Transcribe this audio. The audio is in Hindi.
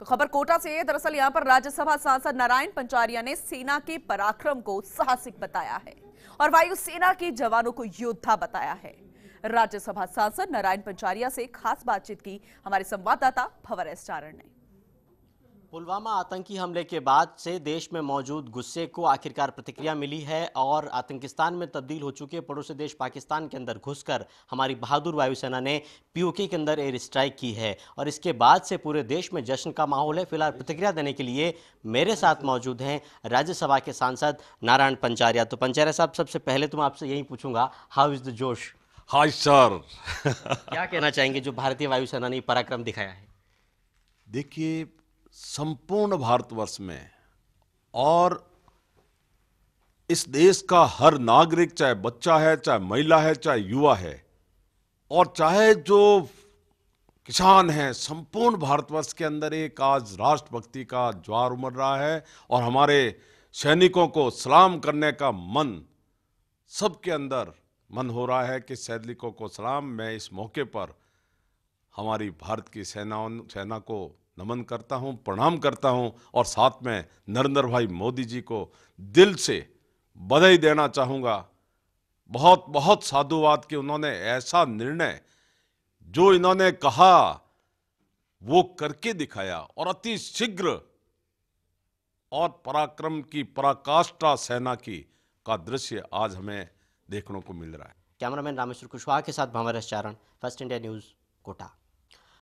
तो खबर कोटा से है दरअसल यहां पर राज्यसभा सांसद नारायण पंचारिया ने सेना के पराक्रम को साहसिक बताया है और वायुसेना के जवानों को योद्धा बताया है राज्यसभा सांसद नारायण पंचारिया से खास बातचीत की हमारे संवाददाता भवर एस चारण ने पुलवामा आतंकी हमले के बाद से देश में मौजूद गुस्से को आखिरकार प्रतिक्रिया मिली है और आतंकिस्तान में तब्दील हो चुके पड़ोसी देश पाकिस्तान के अंदर घुसकर हमारी बहादुर वायुसेना ने पीओके के अंदर एयर स्ट्राइक की है और इसके बाद से पूरे देश में जश्न का माहौल है फिलहाल प्रतिक्रिया देने के लिए मेरे साथ मौजूद हैं राज्यसभा के सांसद नारायण पंचारिया तो पंचारिया साहब सबसे पहले तो मैं आपसे यही पूछूंगा हाउ इज़ द जोश हाई सर क्या कहना चाहेंगे जो भारतीय वायुसेना ने पराक्रम दिखाया है देखिए संपूर्ण भारतवर्ष में और इस देश का हर नागरिक चाहे बच्चा है चाहे महिला है चाहे युवा है और चाहे जो किसान है संपूर्ण भारतवर्ष के अंदर एक आज राष्ट्रभक्ति का ज्वार उमड़ रहा है और हमारे सैनिकों को सलाम करने का मन सबके अंदर मन हो रहा है कि सैनिकों को सलाम मैं इस मौके पर हमारी भारत की सेनाओं सेना को नमन करता हूँ प्रणाम करता हूँ और साथ में नरेंद्र भाई मोदी जी को दिल से बधाई देना चाहूँगा बहुत बहुत साधुवाद कि उन्होंने ऐसा निर्णय जो इन्होंने कहा वो करके दिखाया और अति शीघ्र और पराक्रम की पराकाष्ठा सेना की का दृश्य आज हमें देखने को मिल रहा है कैमरामैन रामेश्वर कुशवाहा के साथ Bhanwar Charan first India news Kota